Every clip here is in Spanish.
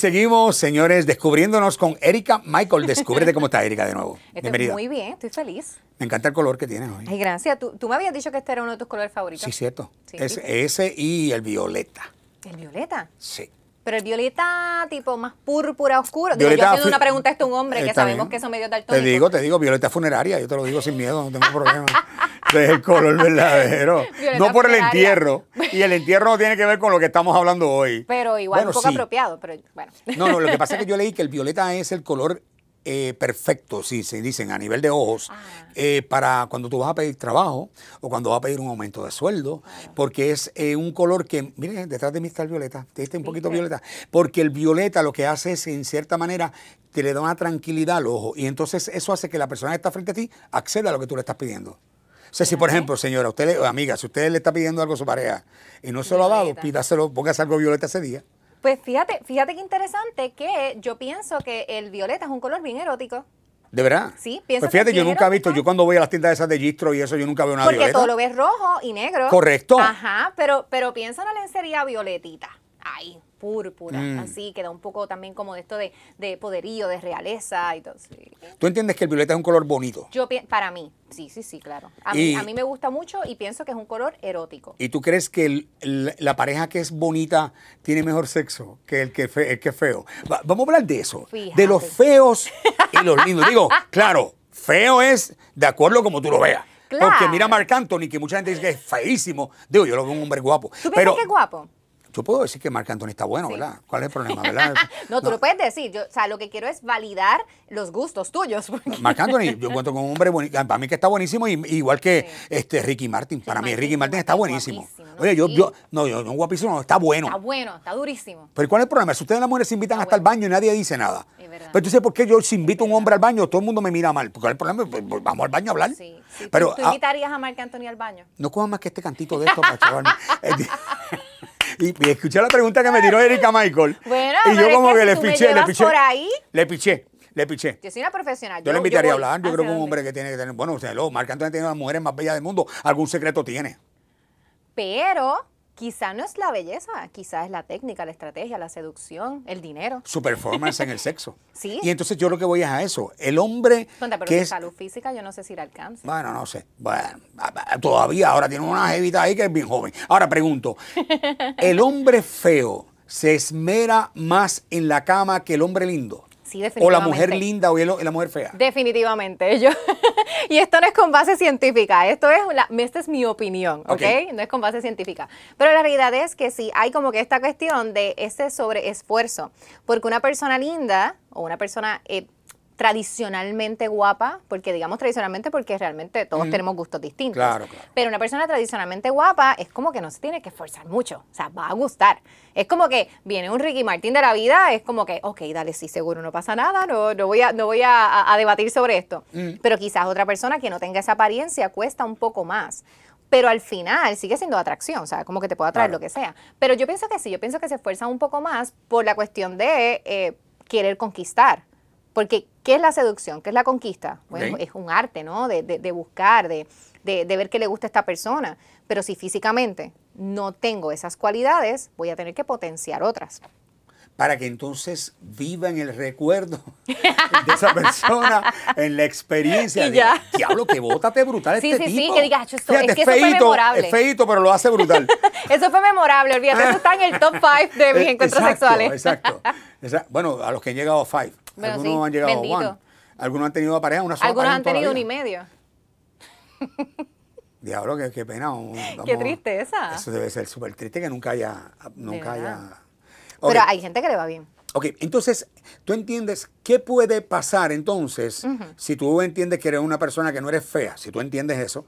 seguimos, señores, descubriéndonos con Erika Michael. Descúbrete cómo está Erika de nuevo. Estoy Muy bien, estoy feliz. Me encanta el color que tienes hoy. Ay, gracias. Tú, me habías dicho que este era uno de tus colores favoritos. Sí, cierto. es, Ese y el violeta. ¿El violeta? Sí. Pero el violeta tipo más púrpura oscuro. Digo, yo haciendo una pregunta a un este hombre que sabemos que son medio tal. Te digo, te digo, violeta funeraria, yo te lo digo sin miedo, no tengo problema. es el color verdadero. no por el entierro. Y el entierro no tiene que ver con lo que estamos hablando hoy. Pero igual un poco apropiado, pero bueno. No, no, lo que pasa es que yo leí que el violeta es el color eh, perfecto, si se dicen a nivel de ojos, ah. eh, para cuando tú vas a pedir trabajo o cuando vas a pedir un aumento de sueldo, ah. porque es eh, un color que, miren, detrás de mí está el violeta, te diste un poquito violeta, porque el violeta lo que hace es, en cierta manera, te le da una tranquilidad al ojo y entonces eso hace que la persona que está frente a ti acceda a lo que tú le estás pidiendo. O sea, si por ejemplo, señora, usted le, amiga, si usted le está pidiendo algo a su pareja y no se lo ha dado, pídaselo, póngase algo violeta ese día. Pues fíjate, fíjate qué interesante que yo pienso que el violeta es un color bien erótico. ¿De verdad? Sí, pues pienso Pues fíjate, yo nunca he visto, yo cuando voy a las tiendas esas de Gistro y eso, yo nunca veo nada Porque todo lo ves rojo y negro. Correcto. Ajá, pero, pero piensa en la lencería violetita ay, púrpura. Mm. Así queda un poco también como de esto de, poderío, de realeza y todo. ¿Tú entiendes que el violeta es un color bonito? Yo para mí, sí, sí, sí, claro. A, mí, me gusta mucho y pienso que es un color erótico. ¿Y tú crees que la pareja que es bonita tiene mejor sexo que el que, que es feo? vamos a hablar de eso. De los feos y los lindos. Digo, claro, feo es de acuerdo como tú lo veas. Porque mira a Marc Anthony, que mucha gente dice que es feísimo. Digo, yo lo veo un hombre guapo. ¿Tú pero, que es guapo? Yo puedo decir que Marc Anthony está bueno, ¿verdad? ¿Cuál es el problema, verdad? no, tú lo puedes decir. Yo, o sea, lo que quiero es validar los gustos tuyos. Marc Anthony, yo encuentro con un hombre Para mí que está buenísimo, y, igual que este Ricky Martin. Para mí, Ricky Martin está buenísimo. Oye, yo, yo, no, yo no guapísimo, está bueno. Está bueno, está durísimo. Pero ¿cuál es el problema? Si ustedes las mujeres se invitan hasta el baño y nadie dice nada. Es verdad. Pero tú sabes por qué yo si invito a un hombre al baño, todo el mundo me mira mal. es el problema pues, pues, vamos al baño a hablar. Pero, ¿Tú, ah, invitarías a, Marc Anthony al baño? No cojas más que este cantito de esto para Y, escuché la pregunta que me tiró Erika Michael. Bueno, y yo como que, le, piché, le piché, por ahí. le piché. Le piché. Yo soy una profesional. Yo, le invitaría a hablar. Yo creo que un hombre que tiene que tener. Bueno, o sea, lo. Marc Anthony tiene una las mujeres más bellas del mundo. Algún secreto tiene. Pero Quizá no es la belleza, quizá es la técnica, la estrategia, la seducción, el dinero. Su performance en el sexo. Sí. Y entonces yo lo que voy es a eso. El hombre. pero que salud física yo no sé si la alcanza. Bueno, no sé. Bueno, todavía ahora tiene una jevita ahí que es bien joven. Ahora pregunto: ¿el hombre feo se esmera más en la cama que el hombre lindo? O la mujer linda o la mujer fea. Definitivamente. Yo, y esto no es con base científica, esto es la, esta es mi opinión, ¿ok? No es con base científica. Pero la realidad es que sí, hay como que esta cuestión de ese sobreesfuerzo, porque una persona linda o una persona... Eh, tradicionalmente guapa, porque digamos tradicionalmente porque realmente todos tenemos gustos distintos. Pero una persona tradicionalmente guapa es como que no se tiene que esforzar mucho, o sea, va a gustar. Es como que viene un Ricky Martín de la vida, es como que, ok, dale, sí, seguro no pasa nada, no, no voy, a, no voy a, debatir sobre esto. Mm. Pero quizás otra persona que no tenga esa apariencia cuesta un poco más pero al final sigue siendo atracción, o sea, como que te puede atraer lo que sea. Pero yo pienso que sí, yo pienso que se esfuerza un poco más por la cuestión de eh, querer conquistar. Porque, ¿qué es la seducción? ¿Qué es la conquista? Bueno, pues es un arte, ¿no? De, de, buscar, de, ver qué le gusta a esta persona. Pero si físicamente no tengo esas cualidades, voy a tener que potenciar otras. Para que entonces viva en el recuerdo de esa persona, en la experiencia. Diablo, que bótate brutal sí, este sí, tipo. Sí, sí, que digas, es que eso fue memorable. Es feito, pero lo hace brutal. eso fue memorable, olvídate, eso está en el top 5 de mis eh, encuentros sexuales. Exacto, Bueno, a los que han llegado a 5 algunos han llegado a Algunos han tenido pareja, una sola. Algunos han tenido un y medio. Diablo, qué, pena. qué qué tristeza. Eso debe ser súper triste que nunca haya. Nunca haya Pero hay gente que le va bien. Ok, entonces, tú entiendes qué puede pasar entonces si tú entiendes que eres una persona que no eres fea, si tú entiendes eso,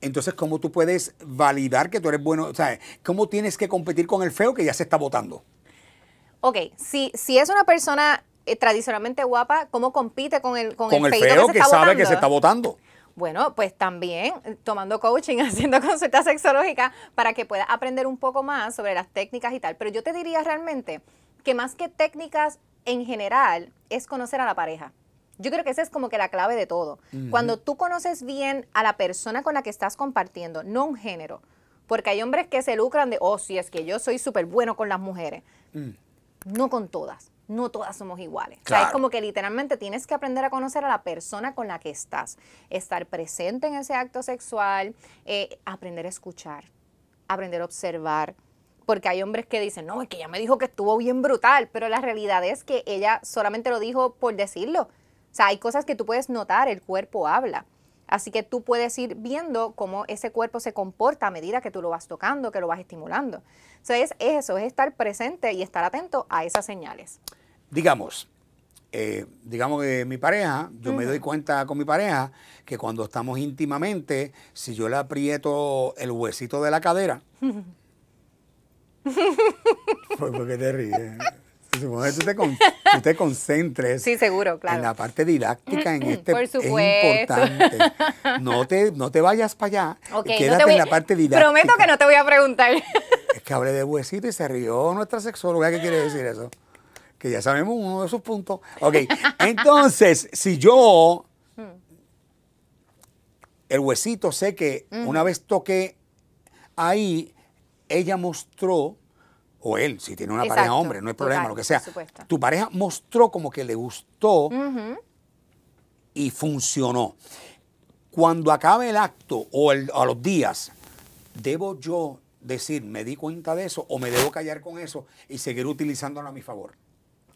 entonces cómo tú puedes validar que tú eres bueno, o sea, cómo tienes que competir con el feo que ya se está votando. Ok, si, si es una persona eh, tradicionalmente guapa, ¿cómo compite con el, con, el, feo que, sabe que se está votando? Bueno, pues también eh, tomando coaching, haciendo consultas sexológicas para que pueda aprender un poco más sobre las técnicas y tal. Pero yo te diría realmente que más que técnicas en general es conocer a la pareja. Yo creo que esa es como que la clave de todo. Cuando tú conoces bien a la persona con la que estás compartiendo, no un género, porque hay hombres que se lucran de, oh, si es que yo soy súper bueno con las mujeres. Mm. No con todas no todas somos iguales. es como que literalmente tienes que aprender a conocer a la persona con la que estás, estar presente en ese acto sexual, eh, aprender a escuchar, aprender a observar. Porque hay hombres que dicen, no, es que ella me dijo que estuvo bien brutal, pero la realidad es que ella solamente lo dijo por decirlo. O sea, hay cosas que tú puedes notar, el cuerpo habla. Así que tú puedes ir viendo cómo ese cuerpo se comporta a medida que tú lo vas tocando, que lo vas estimulando. Entonces, es eso, es estar presente y estar atento a esas señales digamos, eh, digamos que mi pareja, yo me doy cuenta con mi pareja que cuando estamos íntimamente, si yo le aprieto el huesito de la cadera, pues porque te ríes. Supongo que tú te, concentres seguro, en la parte didáctica, en este es importante. No te, vayas para allá. quédate en la parte didáctica. Prometo que no te voy a preguntar. Es que hablé de huesito y se rió nuestra sexóloga. ¿Qué quiere decir eso? que ya sabemos uno de sus puntos. Ok, entonces, si yo, el huesito, sé que una vez toqué ahí, ella mostró, o él, si tiene una pareja hombre, no hay problema, lo que sea, tu pareja mostró como que le gustó y funcionó. Cuando acabe el acto o a los días, debo yo decir, me di cuenta de eso o me debo callar con eso y seguir utilizándolo a mi favor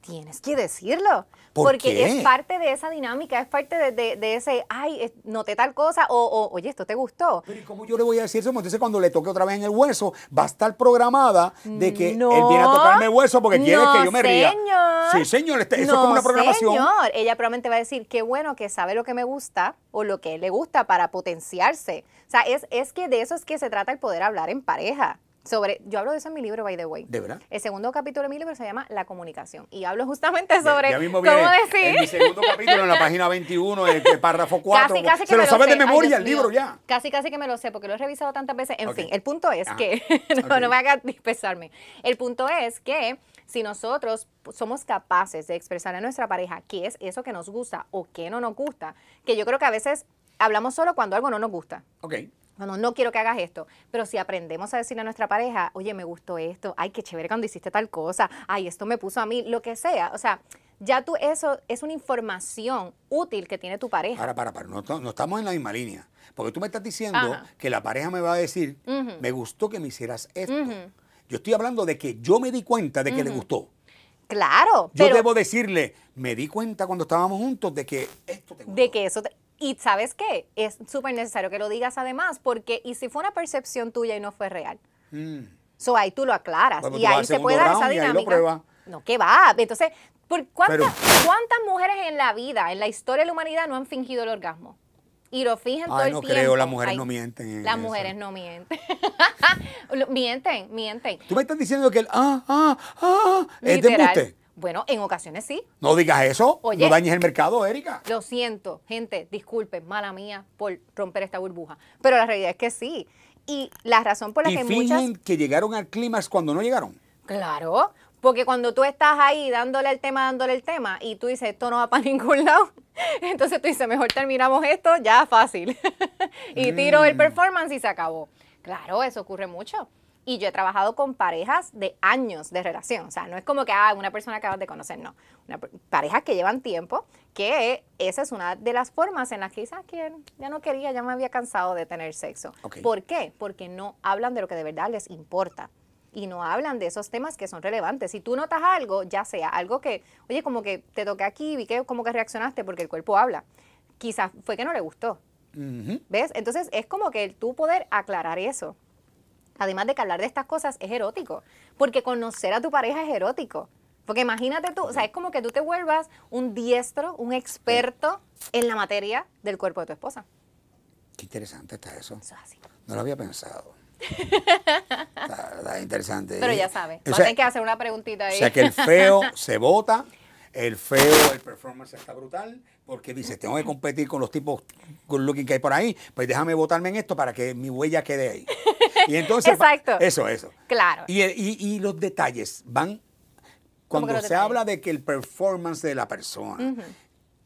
tienes que decirlo. porque es parte de esa dinámica, es parte de, ese, ay, noté tal cosa, o, oye, esto te gustó. Pero ¿y cómo yo le voy a decir eso? Entonces cuando le toque otra vez en el hueso, va a estar programada de que él viene a tocarme hueso porque quiere que yo me ría. Sí, señor, este, eso es como una programación. Señor, ella probablemente va a decir, qué bueno que sabe lo que me gusta o lo que le gusta para potenciarse. O sea, es, es que de eso es que se trata el poder hablar en pareja sobre, yo hablo de eso en mi libro, by the way. ¿De verdad? El segundo capítulo de mi libro se llama La comunicación y hablo justamente sobre ya, mismo cómo En mi segundo capítulo, en la página 21, el, párrafo 4. Casi, casi se me lo, lo sabes de memoria el libro ya. Casi, casi que me lo sé porque lo he revisado tantas veces. En fin, el punto es que, no, me hagas dispersarme. El punto es que si nosotros somos capaces de expresar a nuestra pareja qué es eso que nos gusta o qué no nos gusta, que yo creo que a veces hablamos solo cuando algo no nos gusta. Ok. Bueno, no quiero que hagas esto, pero si aprendemos a decirle a nuestra pareja, oye, me gustó esto, ay, qué chévere cuando hiciste tal cosa, ay, esto me puso a mí, lo que sea, o sea, ya tú eso es una información útil que tiene tu pareja. Para, para, para, no, no estamos en la misma línea, porque tú me estás diciendo que la pareja me va a decir, me gustó que me hicieras esto. Yo estoy hablando de que yo me di cuenta de que le gustó. Claro. Yo debo decirle, me di cuenta cuando estábamos juntos de que esto te gustó. De que eso te, y sabes qué, es súper necesario que lo digas además, porque y si fue una percepción tuya y no fue real. Mm. So ahí tú lo aclaras y ahí se puede dar esa dinámica. No, ¿qué va. Entonces, ¿por ¿cuántas mujeres en la vida, en la historia de la humanidad, no han fingido el orgasmo? Y lo fijan todo el no creo, las mujeres no mienten. Las mujeres no mienten. mienten, mienten. Tú me estás diciendo que el ah, ah, ah, ah es de usted. Bueno, en ocasiones sí. No digas eso. no dañes el mercado, Erika. Lo siento, gente, disculpen, mala mía por romper esta burbuja. Pero la realidad es que sí. Y la razón por la que muchas... que llegaron al clímax cuando no llegaron. Claro, porque cuando tú estás ahí dándole el tema, dándole el tema, y tú dices, esto no va para ningún lado, entonces tú dices, mejor terminamos esto, ya fácil. y tiro el mm. performance y se acabó. Claro, eso ocurre mucho. Y yo he trabajado con parejas de años de relación. O sea, no es como que, ah, una persona acabas de conocer, no. Una parejas que llevan tiempo, que esa es una de las formas en las que quizás ah, quien ya no quería, ya me había cansado de tener sexo. ¿Por qué? Porque no hablan de lo que de verdad les importa y no hablan de esos temas que son relevantes. Si tú notas algo, ya sea algo que, oye, como que te toqué aquí, vi que como que reaccionaste porque el cuerpo habla. Quizás fue que no le gustó. ¿Ves? Entonces es como que tú poder aclarar eso además de que hablar de estas cosas es erótico, porque conocer a tu pareja es erótico. Porque imagínate tú, o sea, es como que tú te vuelvas un diestro, un experto en la materia del cuerpo de tu esposa. Qué interesante está eso. No lo había pensado. está, interesante. Pero ya sabes, o que hacer una preguntita ahí. O sea, que el feo se vota, el feo, el performance está brutal, porque dices, tengo que competir con los tipos good looking que hay por ahí, pues déjame votarme en esto para que mi huella quede ahí. Y entonces, Exacto. eso, eso. Claro. Y, y, y los detalles van, cuando se habla de que el performance de la persona,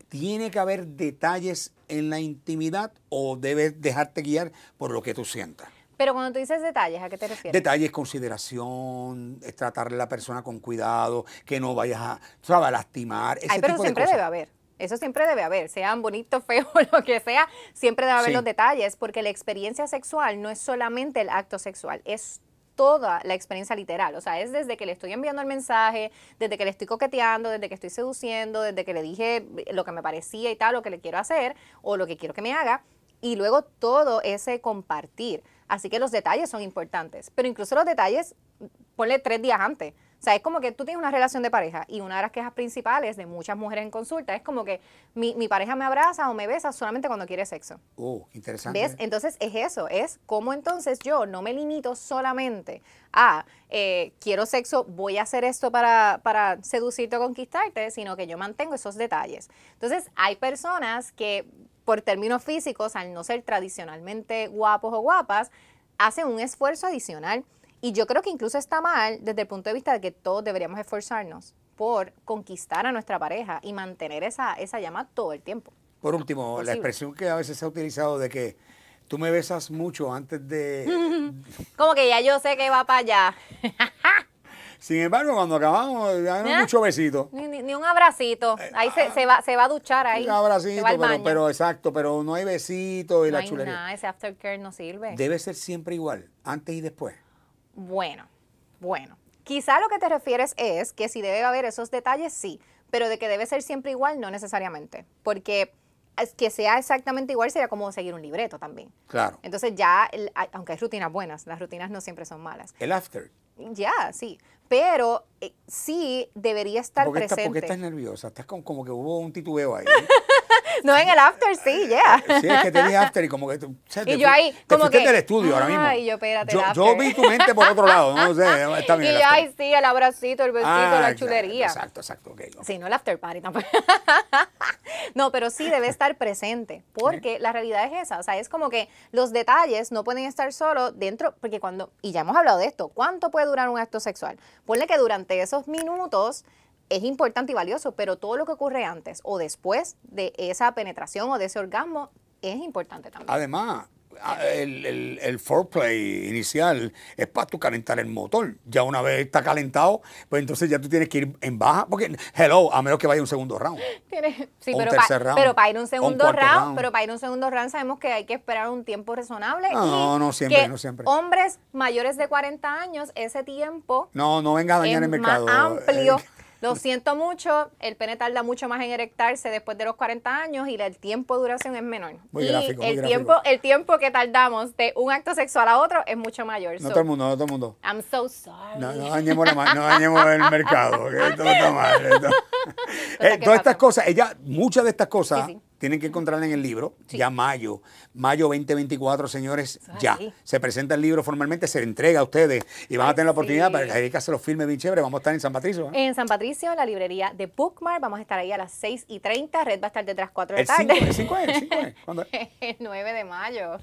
¿tiene que haber detalles en la intimidad o debes dejarte guiar por lo que tú sientas? Pero cuando tú dices detalles, ¿a qué te refieres? Detalles, consideración, tratarle a la persona con cuidado, que no vayas a, lastimar. Ese pero siempre de cosas. debe haber. Eso siempre debe haber, sean bonito, feo, lo que sea, siempre debe haber los detalles, porque la experiencia sexual no es solamente el acto sexual, es toda la experiencia literal. O sea, es desde que le estoy enviando el mensaje, desde que le estoy coqueteando, desde que estoy seduciendo, desde que le dije lo que me parecía y tal, lo que le quiero hacer o lo que quiero que me haga, y luego todo ese compartir. Así que los detalles son importantes, pero incluso los detalles, ponle tres días antes. O sea, es como que tú tienes una relación de pareja y una de las quejas principales de muchas mujeres en consulta es como que mi, pareja me abraza o me besa solamente cuando quiere sexo. Oh, interesante. ¿Ves? Entonces es eso, es como entonces yo no me limito solamente a eh, quiero sexo, voy a hacer esto para, para seducirte o conquistarte, sino que yo mantengo esos detalles. Entonces hay personas que por términos físicos, al no ser tradicionalmente guapos o guapas, hacen un esfuerzo adicional y yo creo que incluso está mal desde el punto de vista de que todos deberíamos esforzarnos por conquistar a nuestra pareja y mantener esa, esa llama todo el tiempo. Por último, la expresión que a veces se ha utilizado de que tú me besas mucho antes de... Como que ya yo sé que va para allá. Sin embargo, cuando acabamos, ya no hay mucho besito. Ni, ni, un abracito. Ahí se, va, se va a duchar ahí. Un abracito, pero, exacto, pero no hay besito y la hay chulería. Nada, ese aftercare no sirve. Debe ser siempre igual, antes y después. Bueno, bueno. Quizá lo que te refieres es que si debe haber esos detalles, sí, pero de que debe ser siempre igual, no necesariamente, porque que sea exactamente igual sería como seguir un libreto también. Claro. Entonces ya, aunque hay rutinas buenas, las rutinas no siempre son malas. El after. Ya, sí, pero eh, sí debería estar presente. qué estás nerviosa? Estás como que hubo un titubeo ahí. No, en el after sí, ya. Yeah. Ah, sí, es que tenía after y como que y yo ahí, como que. del estudio ahora mismo. Ay, yo, espérate, yo, yo, vi tu mente por otro lado, no sé, está bien. Y yo, sí, el abracito, el besito, la ah, chulería. Exacto, exacto, ok. No. Sí, no el after party tampoco. no, pero sí debe estar presente, porque la realidad es esa. O sea, es como que los detalles no pueden estar solo dentro, porque cuando. Y ya hemos hablado de esto, ¿cuánto puede durar un acto sexual? Ponle que durante esos minutos es importante y valioso, pero todo lo que ocurre antes o después de esa penetración o de ese orgasmo es importante también. Además, ah, el, el, foreplay inicial es para tu calentar el motor. Ya una vez está calentado, pues entonces ya tú tienes que ir en baja, porque, hello, a menos que vaya un segundo round. sí, pero, para, ir un segundo round, pero para ir un segundo round sabemos que hay que esperar un tiempo razonable. No, no siempre, no siempre. Hombres mayores de 40 años, ese tiempo. No, no venga a dañar el mercado. Más amplio. Eh, lo siento mucho, el pene tarda mucho más en erectarse después de los 40 años y el tiempo de duración es menor. y el, tiempo, el tiempo que tardamos de un acto sexual a otro es mucho mayor. No todo el mundo, no todo el mundo. I'm so sorry. No, dañemos, no el mercado, esto eh, todas estas cosas, ella, muchas de estas cosas... Tienen que encontrarla en el libro, ya mayo, mayo 2024, señores, ya. Se presenta el libro formalmente, se le entrega a ustedes y van a tener la oportunidad para que Erika se lo firme bien chévere. Vamos a estar en San Patricio. En San Patricio, en la librería de Bookmark, vamos a estar ahí a las 6 y 30, Red va a estar detrás 4 de la tarde. El 5 el 5 es, ¿cuándo El 9 de mayo.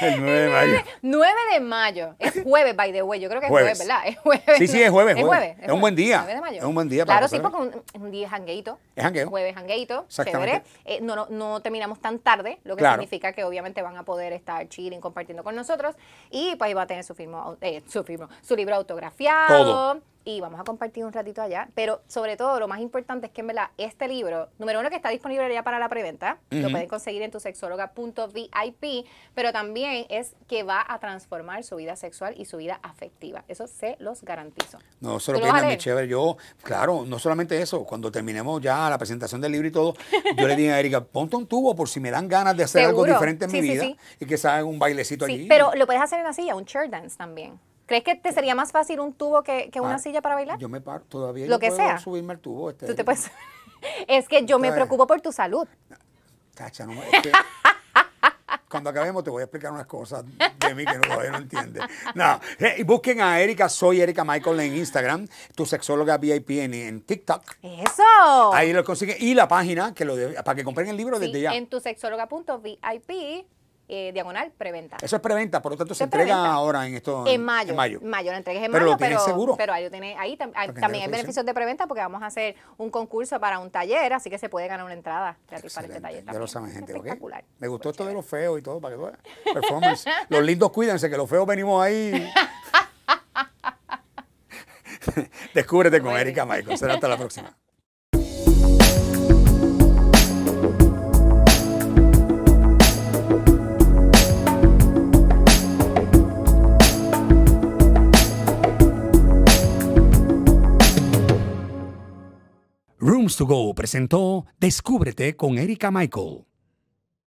El 9 de mayo. 9 de mayo. Es jueves, by the way. Yo creo que es jueves, ¿verdad? Es jueves. Sí, sí, es jueves. Es, jueves. es, un buen día. Es un buen día. Claro, sí, porque es un, día jangueito. Es Jueves jangueito. Chévere. Eh, no, no, no, terminamos tan tarde, lo que significa que obviamente van a poder estar chilling, compartiendo con nosotros. Y pues va a tener su, firma eh, su, su libro autografiado. Todo y vamos a compartir un ratito allá. Pero sobre todo, lo más importante es que en verdad este libro, número uno que está disponible ya para la preventa, lo pueden conseguir en tu sexóloga.vip, pero también es que va a transformar su vida sexual y su vida afectiva. Eso se los garantizo. No se lo pierdan, mi chévere. Yo, claro, no solamente eso, cuando terminemos ya la presentación del libro y todo, yo le dije a Erika, ponte un tubo por si me dan ganas de hacer algo diferente en mi vida y que se un bailecito allí. Pero lo puedes hacer en la silla, un chair dance también. ¿Crees que te sería más fácil un tubo que, una silla para bailar? Yo me paro, todavía Lo que puedo sea. subirme al tubo. Este, es que yo me preocupo por tu salud. cuando acabemos te voy a explicar unas cosas de mí que no, todavía no entiendes. No, busquen a Erika, soy Erika Michael en Instagram, tu sexóloga VIP en, TikTok. Eso. Ahí lo consiguen. Y la página que para que compren el libro desde ya. En tu sexóloga.vip eh, diagonal preventa. Eso es preventa, por lo tanto se, entrega ahora en esto. En mayo. En mayo. la entrega es en pero mayo, lo pero, seguro. pero ahí, tiene, ahí también hay beneficios de preventa porque vamos a hacer un concurso para un taller, así que se puede ganar una entrada gratis para este taller. Ya lo saben, gente. Espectacular. Me gustó pues esto de los feos y todo, para que tú Performance. los lindos cuídense, que los feos venimos ahí. Descúbrete con Erika Michael. Será hasta la próxima. to Go presentó Descúbrete con Erika Michael.